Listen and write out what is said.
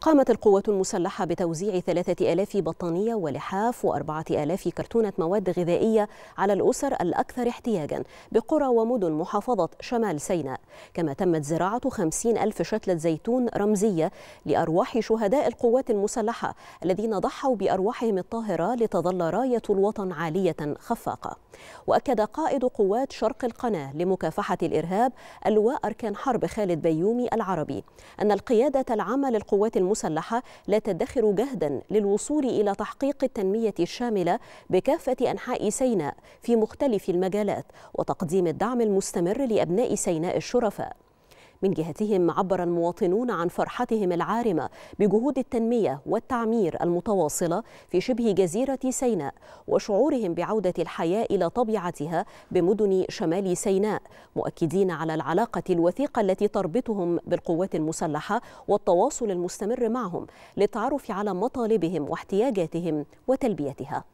قامت القوات المسلحة بتوزيع 3000 بطانية ولحاف و4000 كرتونة مواد غذائية على الأسر الأكثر احتياجا بقرى ومدن محافظة شمال سيناء كما تمت زراعة خمسين ألف شتلة زيتون رمزية لأرواح شهداء القوات المسلحة الذين ضحوا بأرواحهم الطاهرة لتظل راية الوطن عالية خفاقة وأكد قائد قوات شرق القناة لمكافحة الإرهاب اللواء أركان حرب خالد بيومي العربي أن القيادة العامة للقوات المسلحة المسلحة لا تدخر جهدا للوصول إلى تحقيق التنمية الشاملة بكافة أنحاء سيناء في مختلف المجالات وتقديم الدعم المستمر لأبناء سيناء الشرفاء من جهتهم عبر المواطنون عن فرحتهم العارمة بجهود التنمية والتعمير المتواصلة في شبه جزيرة سيناء وشعورهم بعودة الحياة إلى طبيعتها بمدن شمال سيناء مؤكدين على العلاقة الوثيقة التي تربطهم بالقوات المسلحة والتواصل المستمر معهم للتعرف على مطالبهم واحتياجاتهم وتلبيتها